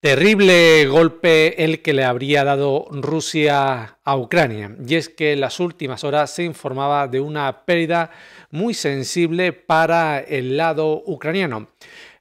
Terrible golpe el que le habría dado Rusia a Ucrania, y es que en las últimas horas se informaba de una pérdida muy sensible para el lado ucraniano.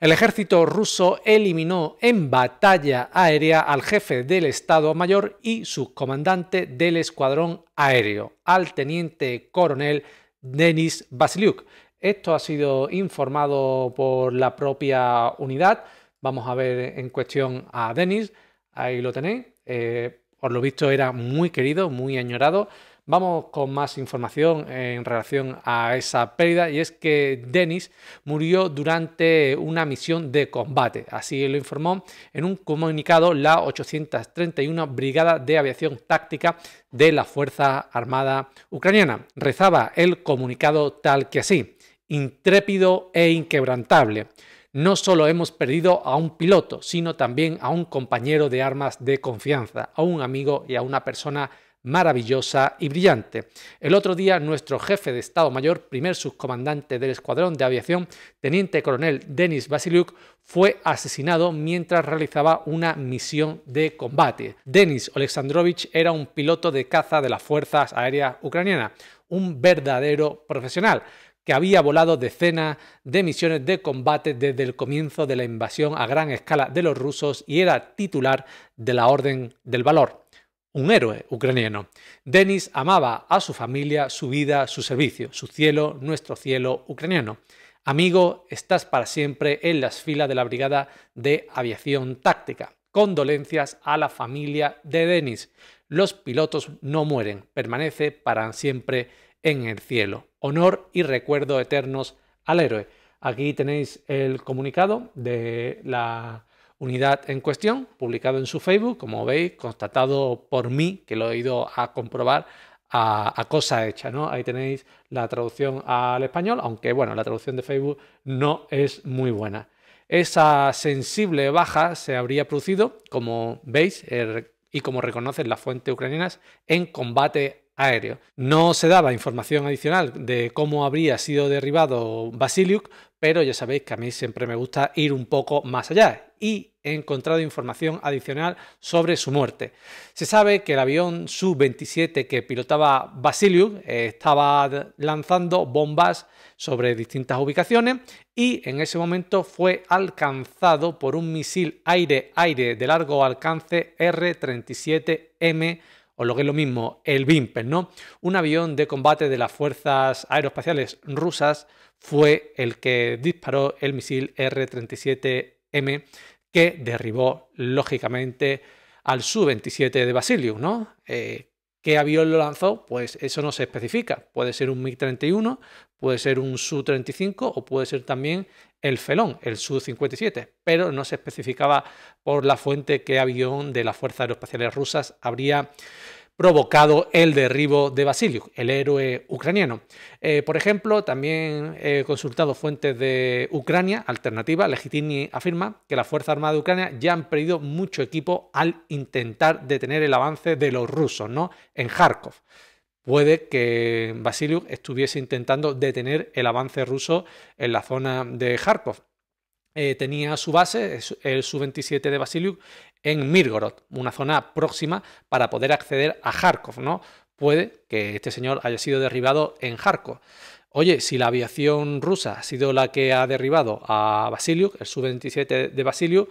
El ejército ruso eliminó en batalla aérea al jefe del Estado Mayor y su comandante del escuadrón aéreo, al teniente coronel Denis Vasiliuk. Esto ha sido informado por la propia unidad Vamos a ver en cuestión a Denis, ahí lo tenéis. por eh, lo visto era muy querido, muy añorado. Vamos con más información en relación a esa pérdida y es que Denis murió durante una misión de combate. Así lo informó en un comunicado la 831 Brigada de Aviación Táctica de la Fuerza Armada Ucraniana. Rezaba el comunicado tal que así, intrépido e inquebrantable no solo hemos perdido a un piloto, sino también a un compañero de armas de confianza, a un amigo y a una persona maravillosa y brillante. El otro día nuestro jefe de Estado Mayor, primer subcomandante del Escuadrón de Aviación, teniente coronel Denis Basiluk, fue asesinado mientras realizaba una misión de combate. Denis Oleksandrovich era un piloto de caza de las Fuerzas Aéreas Ucranianas, un verdadero profesional que había volado decenas de misiones de combate desde el comienzo de la invasión a gran escala de los rusos y era titular de la Orden del Valor, un héroe ucraniano. Denis amaba a su familia, su vida, su servicio, su cielo, nuestro cielo ucraniano. Amigo, estás para siempre en las filas de la Brigada de Aviación Táctica. Condolencias a la familia de Denis. Los pilotos no mueren, permanece para siempre en el cielo. Honor y recuerdo eternos al héroe. Aquí tenéis el comunicado de la unidad en cuestión, publicado en su Facebook, como veis, constatado por mí, que lo he ido a comprobar a, cosa hecha, ¿no? Ahí tenéis la traducción al español, aunque bueno, la traducción de Facebook no es muy buena. Esa sensible baja se habría producido, como veis, el y como reconocen las fuentes ucranianas, en combate aéreo. No se daba información adicional de cómo habría sido derribado Basiliuk, pero ya sabéis que a mí siempre me gusta ir un poco más allá y encontrado información adicional sobre su muerte. Se sabe que el avión Su-27 que pilotaba Basiliuk eh, estaba lanzando bombas sobre distintas ubicaciones y en ese momento fue alcanzado por un misil aire-aire de largo alcance R-37M o lo que es lo mismo, el Bimper, ¿no? Un avión de combate de las fuerzas aeroespaciales rusas fue el que disparó el misil R-37M que derribó lógicamente al Su-27 de Basilius, ¿no? Eh, ¿Qué avión lo lanzó? Pues eso no se especifica. Puede ser un MiG-31, puede ser un Su-35 o puede ser también el Felón, el Su-57, pero no se especificaba por la fuente qué avión de las Fuerzas Aeroespaciales Rusas habría provocado el derribo de Vasiliuk, el héroe ucraniano. Eh, por ejemplo, también he consultado fuentes de Ucrania, Alternativa, Legitini afirma que las Fuerzas Armadas de Ucrania ya han perdido mucho equipo al intentar detener el avance de los rusos ¿no? en Kharkov. Puede que Vasiliuk estuviese intentando detener el avance ruso en la zona de Kharkov. Eh, tenía su base, el Su-27 de Basiliuk, en Mirgorod, una zona próxima para poder acceder a Kharkov, ¿no? Puede que este señor haya sido derribado en Kharkov. Oye, si la aviación rusa ha sido la que ha derribado a Basiliuk, el Su-27 de Basiliuk,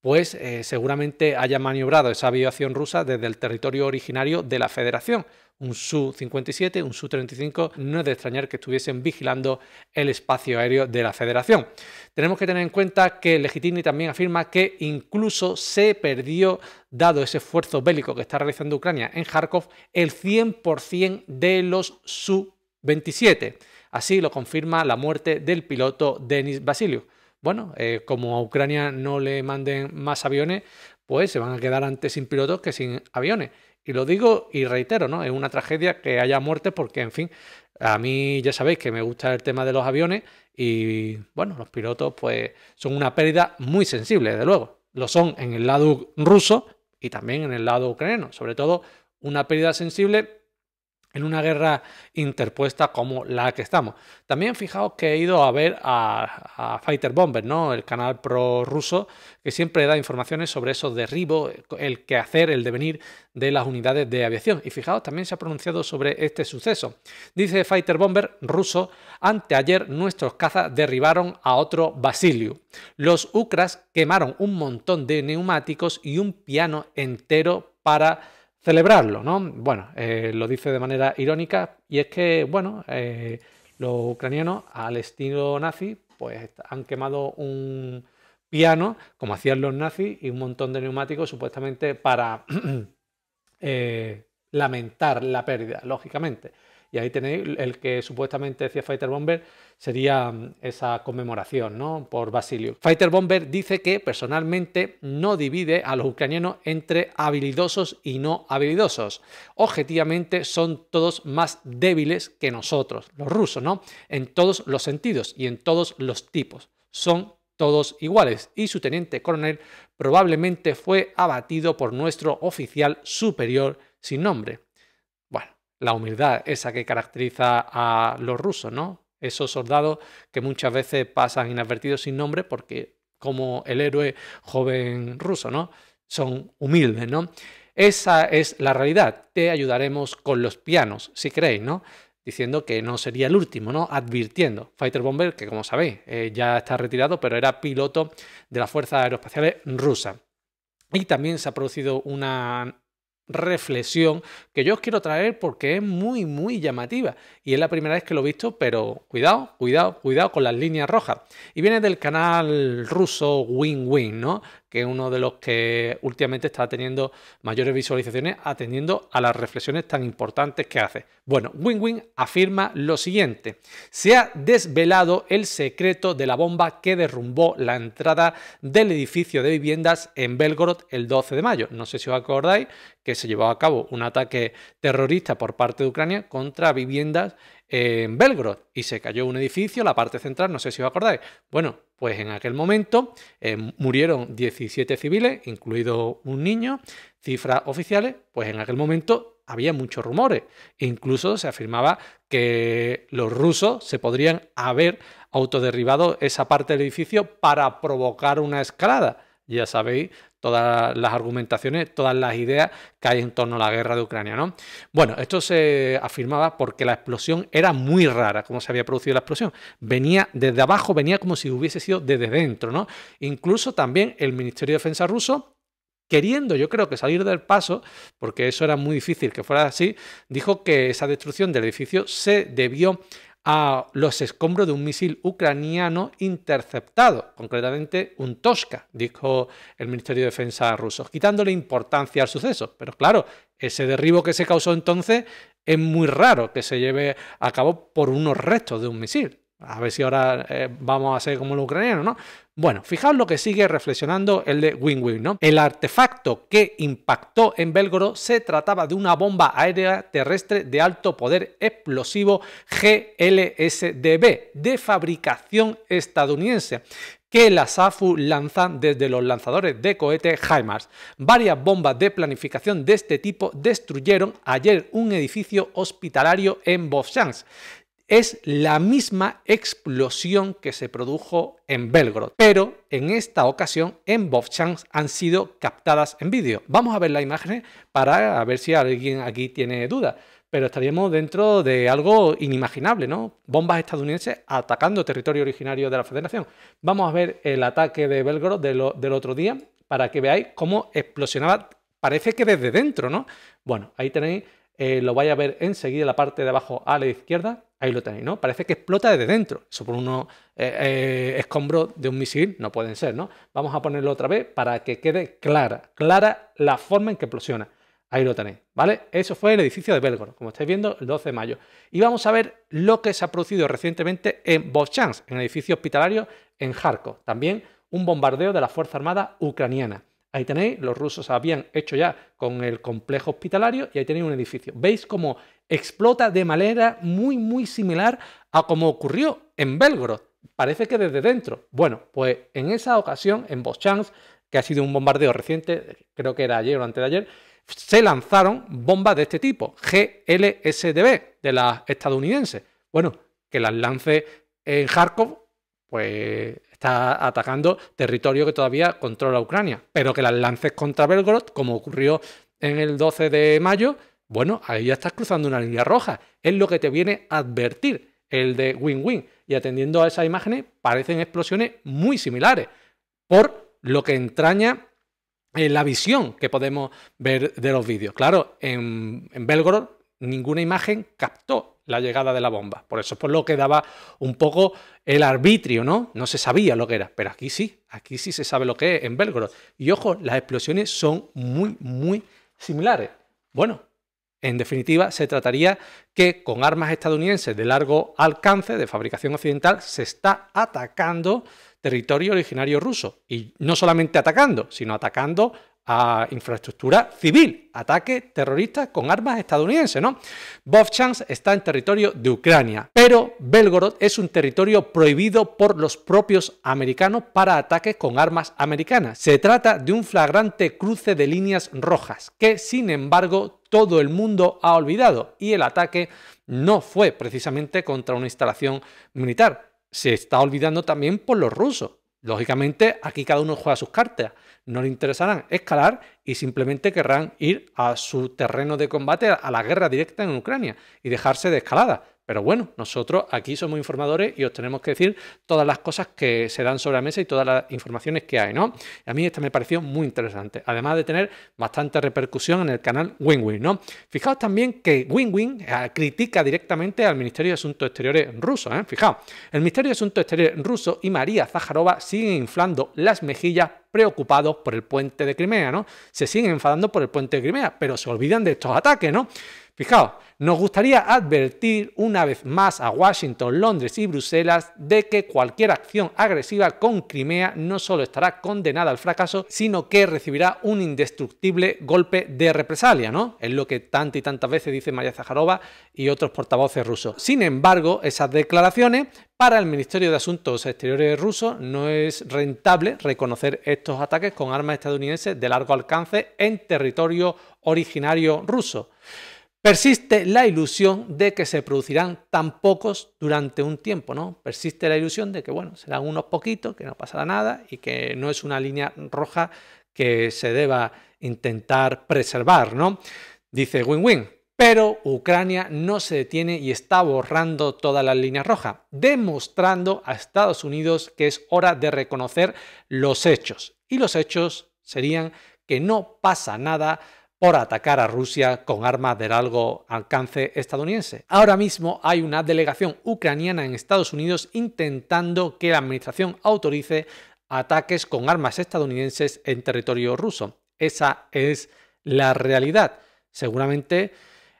pues eh, seguramente haya maniobrado esa aviación rusa desde el territorio originario de la Federación un Su-57, un Su-35, no es de extrañar que estuviesen vigilando el espacio aéreo de la Federación. Tenemos que tener en cuenta que Legitini también afirma que incluso se perdió, dado ese esfuerzo bélico que está realizando Ucrania en Kharkov, el 100% de los Su-27. Así lo confirma la muerte del piloto Denis Basilio. Bueno, eh, como a Ucrania no le manden más aviones, pues se van a quedar antes sin pilotos que sin aviones. Y lo digo y reitero, ¿no? Es una tragedia que haya muerte porque, en fin, a mí ya sabéis que me gusta el tema de los aviones y, bueno, los pilotos pues son una pérdida muy sensible, desde luego. Lo son en el lado ruso y también en el lado ucraniano. Sobre todo una pérdida sensible en una guerra interpuesta como la que estamos. También fijaos que he ido a ver a, Fighter Bomber, ¿no? el canal prorruso, que siempre da informaciones sobre esos derribos, el quehacer, el devenir de las unidades de aviación. Y fijaos, también se ha pronunciado sobre este suceso. Dice Fighter Bomber ruso, anteayer nuestros cazas derribaron a otro Basilio. Los Ucras quemaron un montón de neumáticos y un piano entero para celebrarlo, ¿no? Bueno, eh, lo dice de manera irónica y es que, bueno, eh, los ucranianos al estilo nazi, pues han quemado un piano, como hacían los nazis, y un montón de neumáticos supuestamente para eh, lamentar la pérdida, lógicamente. Y ahí tenéis el que supuestamente decía Fighter Bomber, sería mm, esa conmemoración ¿no? por Basilio. Fighter Bomber dice que personalmente no divide a los ucranianos entre habilidosos y no habilidosos. Objetivamente son todos más débiles que nosotros, los rusos, ¿no? En todos los sentidos y en todos los tipos. Son todos iguales y su teniente coronel probablemente fue abatido por nuestro oficial superior sin nombre la humildad, esa que caracteriza a los rusos, ¿no? Esos soldados que muchas veces pasan inadvertidos sin nombre porque, como el héroe joven ruso, ¿no? Son humildes, ¿no? Esa es la realidad. Te ayudaremos con los pianos, si creéis, ¿no? Diciendo que no sería el último, ¿no? Advirtiendo. Fighter Bomber, que como sabéis, eh, ya está retirado, pero era piloto de las Fuerzas Aeroespaciales Rusas. Y también se ha producido una reflexión que yo os quiero traer porque es muy, muy llamativa. Y es la primera vez que lo he visto, pero cuidado, cuidado, cuidado con las líneas rojas. Y viene del canal ruso Win Win, ¿no? que es uno de los que últimamente está teniendo mayores visualizaciones atendiendo a las reflexiones tan importantes que hace. Bueno, Win-Win afirma lo siguiente, se ha desvelado el secreto de la bomba que derrumbó la entrada del edificio de viviendas en Belgorod el 12 de mayo. No sé si os acordáis que se llevó a cabo un ataque terrorista por parte de Ucrania contra viviendas en Belgorod y se cayó un edificio, la parte central, no sé si os acordáis. Bueno, pues en aquel momento eh, murieron 17 civiles, incluido un niño, cifras oficiales, pues en aquel momento había muchos rumores. Incluso se afirmaba que los rusos se podrían haber autoderribado esa parte del edificio para provocar una escalada ya sabéis todas las argumentaciones, todas las ideas que hay en torno a la guerra de Ucrania, ¿no? Bueno, esto se afirmaba porque la explosión era muy rara, como se había producido la explosión. Venía desde abajo, venía como si hubiese sido desde dentro, ¿no? Incluso también el Ministerio de Defensa ruso queriendo, yo creo que salir del paso, porque eso era muy difícil que fuera así, dijo que esa destrucción del edificio se debió a los escombros de un misil ucraniano interceptado, concretamente un Tosca, dijo el Ministerio de Defensa ruso, quitándole importancia al suceso. Pero claro, ese derribo que se causó entonces es muy raro que se lleve a cabo por unos restos de un misil. A ver si ahora eh, vamos a ser como los ucranianos, ¿no? Bueno, fijaos lo que sigue reflexionando el de Wing Wing, ¿no? El artefacto que impactó en Belgorod se trataba de una bomba aérea terrestre de alto poder explosivo GLSDB de fabricación estadounidense que la SAFU lanzan desde los lanzadores de cohete HIMARS. Varias bombas de planificación de este tipo destruyeron ayer un edificio hospitalario en Bovchansk es la misma explosión que se produjo en Belgrado, pero en esta ocasión en Bovchansk han sido captadas en vídeo. Vamos a ver la imágenes para ver si alguien aquí tiene dudas, pero estaríamos dentro de algo inimaginable, ¿no? Bombas estadounidenses atacando territorio originario de la Federación. Vamos a ver el ataque de Belgorod del, del otro día para que veáis cómo explosionaba, parece que desde dentro, ¿no? Bueno, ahí tenéis eh, lo vais a ver enseguida la parte de abajo a la izquierda. Ahí lo tenéis, ¿no? Parece que explota desde dentro. Eso por unos eh, eh, de un misil no pueden ser, ¿no? Vamos a ponerlo otra vez para que quede clara, clara la forma en que explosiona. Ahí lo tenéis, ¿vale? Eso fue el edificio de Belgor, como estáis viendo, el 12 de mayo. Y vamos a ver lo que se ha producido recientemente en Bochans, en el edificio hospitalario en Kharkov. También un bombardeo de la Fuerza Armada ucraniana. Ahí tenéis, los rusos habían hecho ya con el complejo hospitalario y ahí tenéis un edificio. ¿Veis cómo explota de manera muy, muy similar a como ocurrió en Belgorod? Parece que desde dentro. Bueno, pues en esa ocasión, en Boschansk, que ha sido un bombardeo reciente, creo que era ayer o antes de ayer, se lanzaron bombas de este tipo, GLSDB, de las estadounidenses. Bueno, que las lance en Kharkov pues está atacando territorio que todavía controla Ucrania, pero que las lances contra Belgorod, como ocurrió en el 12 de mayo, bueno, ahí ya estás cruzando una línea roja. Es lo que te viene a advertir el de win-win. Y atendiendo a esas imágenes, parecen explosiones muy similares, por lo que entraña eh, la visión que podemos ver de los vídeos. Claro, en Belgorod ninguna imagen captó la llegada de la bomba. Por eso es por lo que daba un poco el arbitrio, ¿no? No se sabía lo que era, pero aquí sí, aquí sí se sabe lo que es en Belgorod. Y ojo, las explosiones son muy, muy similares. Bueno, en definitiva, se trataría que con armas estadounidenses de largo alcance, de fabricación occidental, se está atacando territorio originario ruso. Y no solamente atacando, sino atacando a infraestructura civil, ataque terrorista con armas estadounidenses, ¿no? Bovchans está en territorio de Ucrania, pero Belgorod es un territorio prohibido por los propios americanos para ataques con armas americanas. Se trata de un flagrante cruce de líneas rojas que, sin embargo, todo el mundo ha olvidado y el ataque no fue precisamente contra una instalación militar. Se está olvidando también por los rusos Lógicamente, aquí cada uno juega sus cartas. No le interesarán escalar y simplemente querrán ir a su terreno de combate, a la guerra directa en Ucrania y dejarse de escalada. Pero bueno, nosotros aquí somos informadores y os tenemos que decir todas las cosas que se dan sobre la mesa y todas las informaciones que hay, ¿no? Y a mí esta me pareció muy interesante, además de tener bastante repercusión en el canal WinWin, ¿no? Fijaos también que WinWin eh, critica directamente al Ministerio de Asuntos Exteriores ruso, ¿eh? Fijaos, el Ministerio de Asuntos Exteriores ruso y María Zaharova siguen inflando las mejillas preocupados por el puente de Crimea, ¿no? Se siguen enfadando por el puente de Crimea, pero se olvidan de estos ataques, ¿no? Fijaos, nos gustaría advertir una vez más a Washington, Londres y Bruselas de que cualquier acción agresiva con Crimea no solo estará condenada al fracaso, sino que recibirá un indestructible golpe de represalia, ¿no? Es lo que tantas y tantas veces dice María Zaharova y otros portavoces rusos. Sin embargo, esas declaraciones para el Ministerio de Asuntos Exteriores ruso no es rentable reconocer estos ataques con armas estadounidenses de largo alcance en territorio originario ruso. Persiste la ilusión de que se producirán tan pocos durante un tiempo, ¿no? Persiste la ilusión de que, bueno, serán unos poquitos, que no pasará nada y que no es una línea roja que se deba intentar preservar, ¿no? Dice Win-Win. Pero Ucrania no se detiene y está borrando todas las líneas rojas, demostrando a Estados Unidos que es hora de reconocer los hechos. Y los hechos serían que no pasa nada por atacar a Rusia con armas de largo alcance estadounidense. Ahora mismo hay una delegación ucraniana en Estados Unidos intentando que la administración autorice ataques con armas estadounidenses en territorio ruso. Esa es la realidad. Seguramente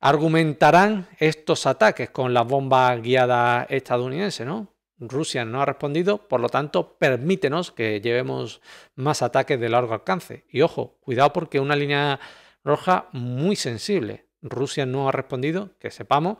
argumentarán estos ataques con las bombas guiadas estadounidenses, ¿no? Rusia no ha respondido, por lo tanto, permítenos que llevemos más ataques de largo alcance. Y ojo, cuidado porque una línea roja muy sensible. Rusia no ha respondido, que sepamos,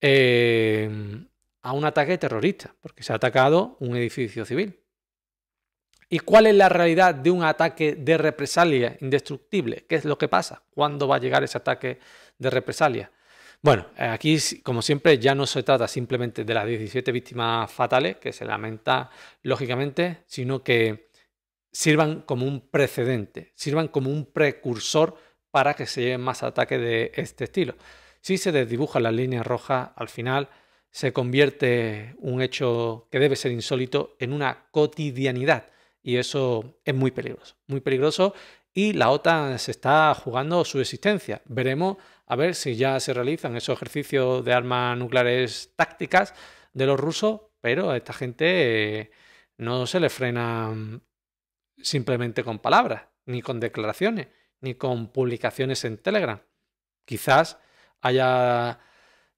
eh, a un ataque terrorista, porque se ha atacado un edificio civil. ¿Y cuál es la realidad de un ataque de represalia indestructible? ¿Qué es lo que pasa? ¿Cuándo va a llegar ese ataque de represalia? Bueno, aquí, como siempre, ya no se trata simplemente de las 17 víctimas fatales, que se lamenta lógicamente, sino que sirvan como un precedente, sirvan como un precursor para que se lleven más ataques de este estilo. Si se desdibuja la línea roja, al final se convierte un hecho que debe ser insólito en una cotidianidad. Y eso es muy peligroso, muy peligroso. Y la OTAN se está jugando su existencia. Veremos a ver si ya se realizan esos ejercicios de armas nucleares tácticas de los rusos, pero a esta gente eh, no se le frena simplemente con palabras ni con declaraciones ni con publicaciones en Telegram. Quizás haya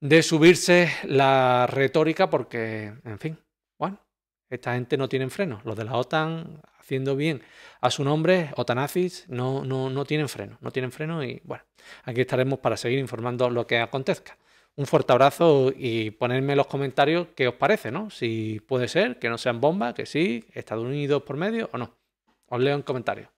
de subirse la retórica porque, en fin, bueno, esta gente no tiene freno. Los de la OTAN, haciendo bien a su nombre, OTANazis, no, no, no tienen freno. No tienen freno y, bueno, aquí estaremos para seguir informando lo que acontezca. Un fuerte abrazo y ponedme en los comentarios qué os parece, ¿no? Si puede ser, que no sean bombas, que sí, Estados Unidos por medio o no. Os leo en comentarios.